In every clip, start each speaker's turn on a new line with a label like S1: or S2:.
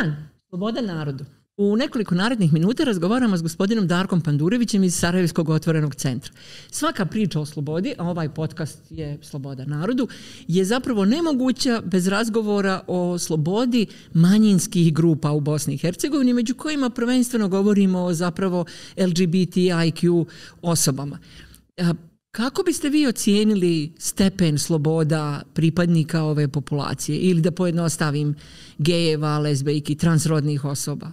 S1: dan, sloboda narodu. U nekoliko narednih minuta razgovaramo s gospodinom Darkom Pandurevićem iz Sarajevskog otvorenog centra. Svaka priča o slobodi, a ovaj podcast je Sloboda narodu, je zapravo nemoguća bez razgovora o slobodi manjinskih grupa u Bosni i Hercegovini, među kojima prvenstveno govorimo o zapravo LGBTIQ osobama. Kako biste vi ocijenili stepen sloboda pripadnika ove populacije ili da pojednostavim gejeva, lezbejki, transrodnih osoba?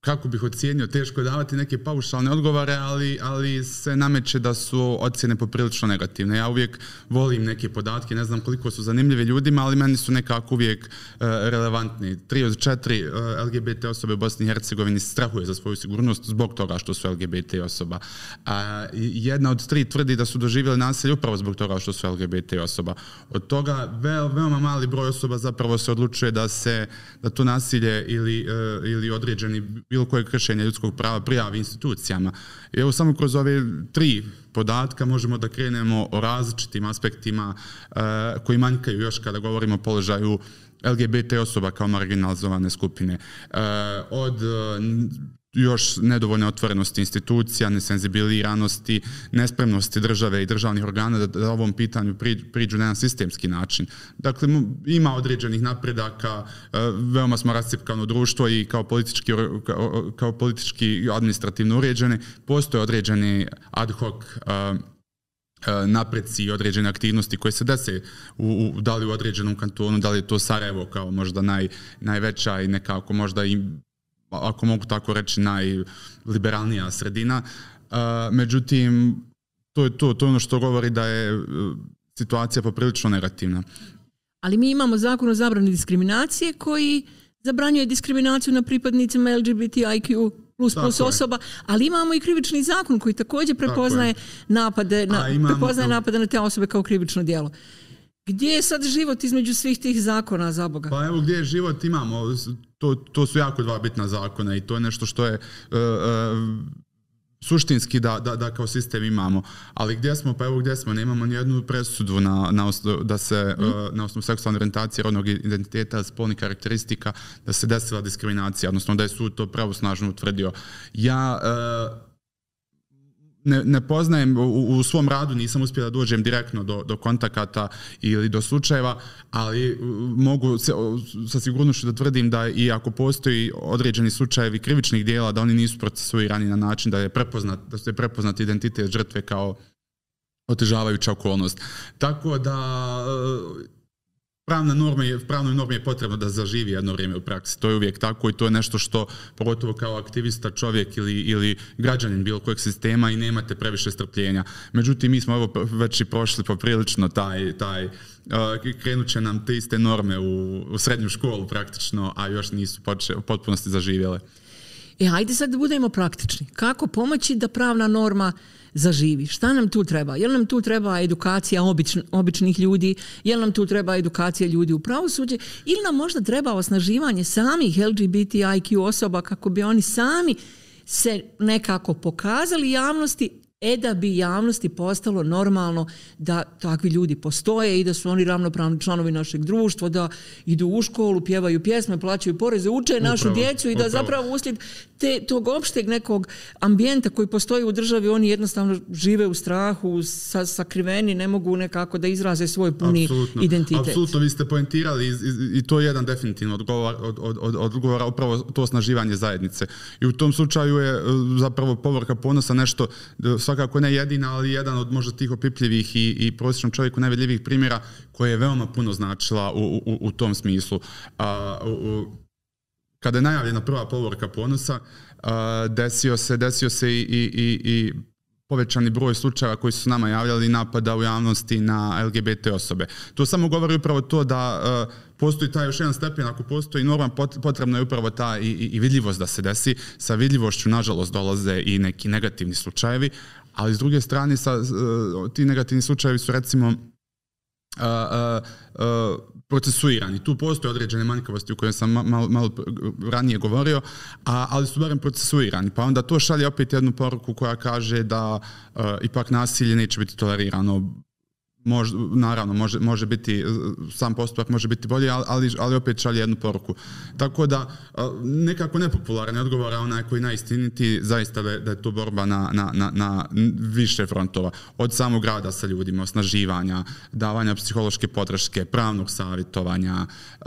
S2: kako bih ocijenio, teško je davati neke paušalne odgovore, ali, ali se nameće da su ocjene poprilično negativne. Ja uvijek volim neke podatke, ne znam koliko su zanimljivi ljudima, ali meni su nekako uvijek e, relevantni. Tri od četiri e, LGBT osobe u Bosni i Hercegovini strahuje za svoju sigurnost zbog toga što su LGBT osoba. E, jedna od tri tvrdi da su doživjeli nasilje upravo zbog toga što su LGBT osoba. Od toga ve, veoma mali broj osoba zapravo se odlučuje da se da to nasilje ili, e, ili određe građani bilo koje kršenje ljudskog prava prijavi institucijama. I Evo samo kroz ove tri podatka možemo da krenemo o različitim aspektima e, koji manjkaju još kada govorimo o položaju LGBT osoba kao marginalizovane skupine. E, od još nedovoljne otvorenosti institucija, nesenzibiliranosti, nespremnosti države i državnih organa da, da ovom pitanju pri, priđu na jedan sistemski način. Dakle, ima određenih napredaka, e, veoma smo rascipkano društvo i kao politički, kao politički administrativno uređene, postoje određeni ad hoc e, e, napreci i određene aktivnosti koje se dese u, u, da li u određenom kantonu, da li je to Sarajevo kao možda naj, najveća i nekako možda i Pa, ako mogu tako reći, najliberalnija sredina. E, međutim, to je to, to je ono što govori da je e, situacija poprilično negativna.
S1: Ali mi imamo zakon o zabrani diskriminacije koji zabranjuje diskriminaciju na pripadnicima LGBTIQ plus plus tako osoba, je. ali imamo i krivični zakon koji također prepoznaje napade na imamo, prepoznaje napade na te osobe kao krivično djelo. Gdje je sad život između
S2: svih tih zakona za Boga? Pa evo gdje je život imamo to, to su jako dva bitna zakona i to je nešto što je uh, uh, suštinski da, da, da kao sistem imamo. Ali gdje smo, pa evo gdje smo, nemamo nijednu presudu na, na, osnovu, da se, mm. uh, na osnovu seksualne orientacije, rodnog identiteta, spolnih karakteristika, da se desila diskriminacija, odnosno da je sud to pravosnažno utvrdio. Ja uh, ne, ne poznajem, u, u svom radu nisam uspio da dođem direktno do, do kontakata ili do slučajeva, ali mogu se, sa sigurnošću da tvrdim da i ako postoji određeni slučajevi krivičnih dijela, da oni nisu procesuirani na način da je prepoznat, da su je prepoznat identitet žrtve kao otežavajuća okolnost. Tako da, e, pravna norma je, pravnoj normi je potrebna da zaživi jedno vrijeme u praksi. To je uvijek tako i to je nešto što, pogotovo kao aktivista čovjek ili, ili građanin bilo kojeg sistema i nemate previše strpljenja. Međutim, mi smo ovo već i prošli prilično taj, taj uh, krenut nam te iste norme u, u srednju školu praktično, a još nisu poče, potpuno potpunosti zaživjele.
S1: E, hajde sad da budemo praktični. Kako pomoći da pravna norma zaživi? Šta nam tu treba? Jel nam tu treba edukacija obični, običnih ljudi? Jel nam tu treba edukacija ljudi u pravosuđe? Ili nam možda treba osnaživanje samih LGBTIQ osoba kako bi oni sami se nekako pokazali javnosti E da bi javnosti postalo normalno da takvi ljudi postoje i da su oni ravnopravni članovi našeg društva, da idu u školu, pjevaju pjesme, plaćaju poreze, uče upravo, našu djecu i da upravo. zapravo uslijed te, tog opšteg nekog ambijenta koji postoji u državi, oni jednostavno žive u strahu, sa, sakriveni, ne mogu nekako da izraze svoj puni Absolutno. identitet. Apsolutno,
S2: vi ste pojentirali i, i, i to je jedan definitivno odgovor, od, od, od, odgovora upravo to snaživanje zajednice. I u tom slučaju je e, zapravo povrka ponosa nešto, e, svakako ne jedina, ali jedan od možda tih opipljivih i, i prosječnom čovjeku najvedljivih primjera koja je veoma puno značila u, u, u tom smislu. A, u, kada je najavljena prva povorka ponosa, a, desio se, desio se i, i, i, i povećani broj slučajeva koji su nama javljali napada u javnosti na LGBT osobe. To samo govori upravo to da uh, postoji taj još jedan stepen, ako postoji norma, potrebna je upravo ta i, i, i vidljivost da se desi. Sa vidljivošću, nažalost, dolaze i neki negativni slučajevi, Ali s druge strane, sa, e, ti negativni slučajevi su recimo a, a, a, procesuirani. Tu postoje određene manjkavosti u kojoj sam malo, malo ranije govorio, a, ali su barem procesuirani. Pa onda to šalje opet jednu poruku koja kaže da a, e, ipak nasilje neće biti tolerirano Mož, naravno, može, može biti, e, sam postupak može biti bolji, ali, ali opet šalje jednu poruku. Tako da, e, nekako nepopularan odgovor, a onaj koji najistiniti, zaista da, da je to borba na, na, na, na više frontova. Od samog rada sa ljudima, osnaživanja, davanja psihološke podrške, pravnog savjetovanja, e,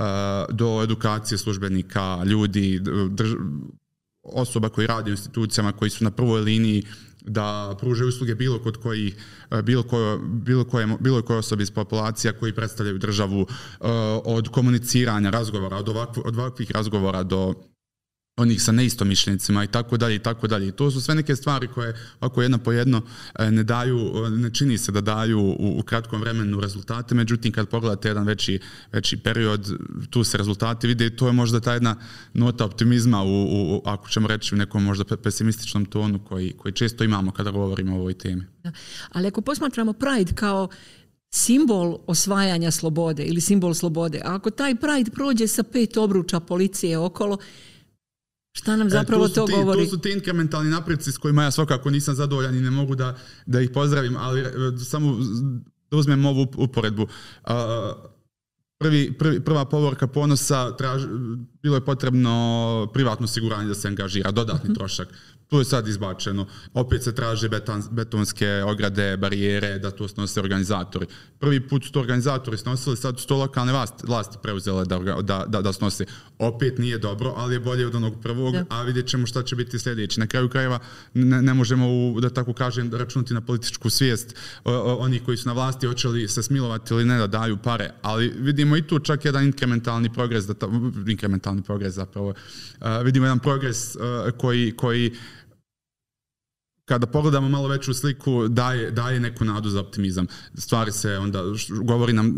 S2: do edukacije službenika, ljudi, drž, osoba koji radi u institucijama, koji su na prvoj liniji, da pruže usluge bilo kod koji eh, bilo koje bilo koje bilo koje osobe iz populacija koji predstavljaju državu eh, od komuniciranja razgovora od ovakvih, od ovakvih razgovora do onih sa neistomišljenicima i tako dalje i tako dalje. to su sve neke stvari koje ako jedna po jedno e, ne daju, ne čini se da daju u, u kratkom vremenu rezultate, međutim kad pogledate jedan veći, veći period, tu se rezultati vide i to je možda ta jedna nota optimizma u, u, ako ćemo reći u nekom možda pesimističnom tonu koji, koji često imamo kada govorimo o ovoj temi. Da.
S1: Ali ako posmatramo Pride kao simbol osvajanja slobode ili simbol slobode, a ako taj Pride prođe sa pet obruča policije okolo, Šta nam e, zapravo e, to, to ti, govori? To su
S2: ti inkrementalni napredci s kojima ja svakako nisam zadovoljan i ne mogu da, da ih pozdravim, ali e, samo da uzmem ovu uporedbu. E, prvi, prvi, prva povorka ponosa traži, bilo je potrebno privatno siguranje da se angažira, dodatni mhm. trošak. Tu je sad izbačeno. Opet se traže betonske ograde, barijere, da to snose organizatori. Prvi put su to organizatori snosili, sad su to lokalne vlasti, vlasti preuzele da, da, da, da snose. Opet nije dobro, ali je bolje od onog prvog, a vidjet ćemo šta će biti sljedeći. Na kraju krajeva ne, možemo, u, da tako kažem, računati na političku svijest onih koji su na vlasti, očeli li se smilovati ili ne da daju pare. Ali vidimo i tu čak jedan inkrementalni progres, da inkrementalni stalni progres zapravo. Uh, vidimo jedan progres uh, koji, koji kada pogledamo malo veću sliku daje, daje neku nadu za optimizam. Stvari se onda, govori nam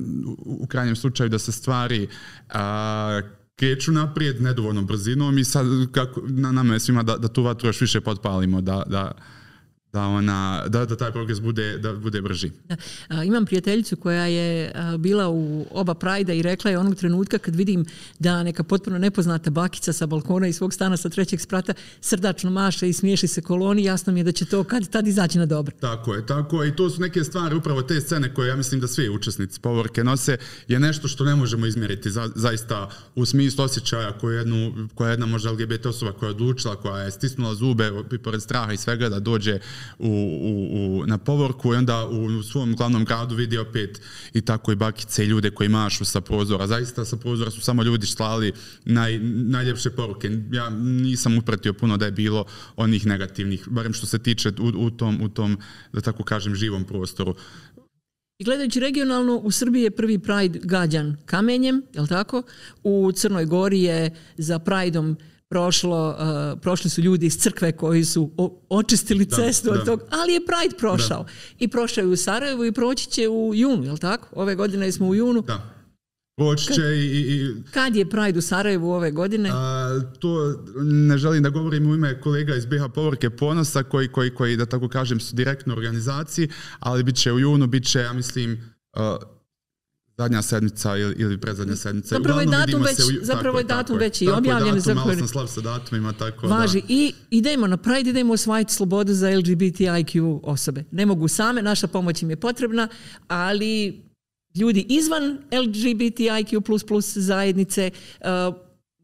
S2: u krajnjem slučaju da se stvari a, uh, kreću naprijed nedovoljnom brzinom i sad kako, na nama je svima da, da tu vatru još više potpalimo, da, da, da ona da da taj progres bude da bude brži.
S1: A, imam prijateljicu koja je a, bila u oba pride i rekla je onog trenutka kad vidim da neka potpuno nepoznata bakica sa balkona i svog stana sa trećeg sprata srdačno maše i smiješi se koloni, jasno mi je da će
S2: to kad tad izaći na dobro. Tako je, tako je i to su neke stvari upravo te scene koje ja mislim da svi učesnici povorke nose je nešto što ne možemo izmjeriti za, zaista u smislu osjećaja koju jednu koja jedna možda LGBT osoba koja je odlučila, koja je stisnula zube pored straha i svega da dođe u, u, u, na povorku i onda u svom glavnom gradu vidi opet i tako i bakice i ljude koji mašu sa prozora. Zaista sa prozora su samo ljudi slali naj, najljepše poruke. Ja nisam upratio puno da je bilo onih negativnih, barem što se tiče u, u, tom, u tom, da tako kažem, živom prostoru.
S1: I gledajući regionalno, u Srbiji je prvi Pride gađan kamenjem, je tako? U Crnoj Gori je za Prideom prošlo, uh, prošli su ljudi iz crkve koji su očistili da, cestu da. od tog, ali je Pride prošao. Da. I prošao je u Sarajevu i proći će u junu, je li tako? Ove godine smo u junu.
S2: Da. Proći će i, i... Kad je Pride u Sarajevu ove godine? A, to ne želim da govorim u ime kolega iz BH Povorke Ponosa, koji, koji, koji, da tako kažem, su direktno u organizaciji, ali bit će u junu, bit će, ja mislim, uh, zadnja sedmica ili, ili predzadnja sedmica. Zapravo je datum već, se, zapravo tako je, datum tako već i objavljen. Tako je datum, zapravo... malo sam slab sa datumima, tako Važi. da. Važi,
S1: i idemo na Pride, idemo osvajati slobodu za LGBTIQ osobe. Ne mogu same, naša pomoć im je potrebna, ali ljudi izvan LGBTIQ plus plus zajednice, uh,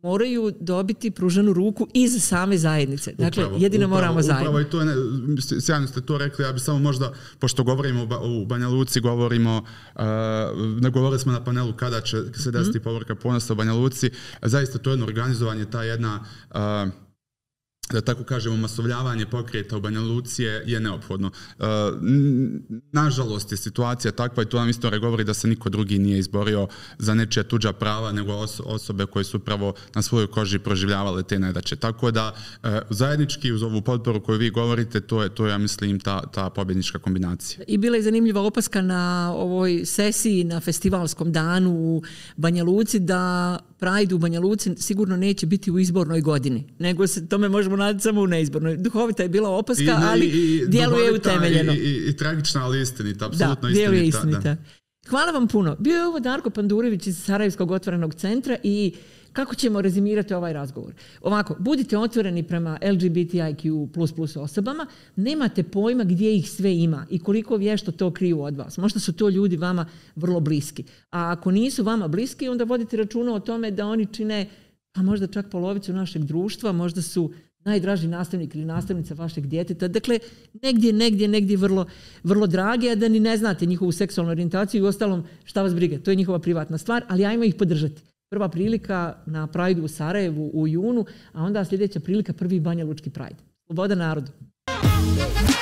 S1: moraju dobiti pružanu ruku iz same zajednice. Dakle, upravo, jedino upravo, moramo upravo zajedno. Upravo
S2: i to je, sjajno ste to rekli, ja bi samo možda, pošto govorimo u Banja Luci, govorimo, uh, ne govorili smo na panelu kada će se desiti mm. povorka ponosa u Banja Luci, zaista to je jedno organizovanje, ta jedna uh, da tako kažemo, masovljavanje pokreta u Banja Luci je, neophodno. E, nažalost je situacija takva i to nam istore govori da se niko drugi nije izborio za nečija tuđa prava nego osobe koje su upravo na svojoj koži proživljavale te najdaće. Tako da e, zajednički uz ovu potporu koju vi govorite, to je, to ja mislim, ta, ta pobjednička kombinacija.
S1: I bila je zanimljiva opaska na ovoj sesiji na festivalskom danu u Banja Luci da Pride u Banja Luci sigurno neće biti u izbornoj godini, nego se tome možemo karbonadicama u neizbornoj. Duhovita je bila opaska, I, ali i, i, djeluje utemeljeno. I,
S2: i, I tragična, ali istinita, apsolutno da, istinita. istinita. Da.
S1: Hvala vam puno. Bio je ovo Darko Pandurević iz Sarajevskog otvorenog centra i kako ćemo rezimirati ovaj razgovor? Ovako, budite otvoreni prema LGBTIQ++ osobama, nemate pojma gdje ih sve ima i koliko vješto to kriju od vas. Možda su to ljudi vama vrlo bliski. A ako nisu vama bliski, onda vodite računa o tome da oni čine a pa možda čak polovicu našeg društva, možda su najdraži nastavnik ili nastavnica vašeg djeteta. Dakle, negdje, negdje, negdje vrlo, vrlo drage, a da ni ne znate njihovu seksualnu orijentaciju i ostalom šta vas briga. To je njihova privatna stvar, ali ajmo ih podržati. Prva prilika na Prajdu u Sarajevu u junu, a onda sljedeća prilika prvi Banja Lučki Prajd. Sloboda narodu! Thank you.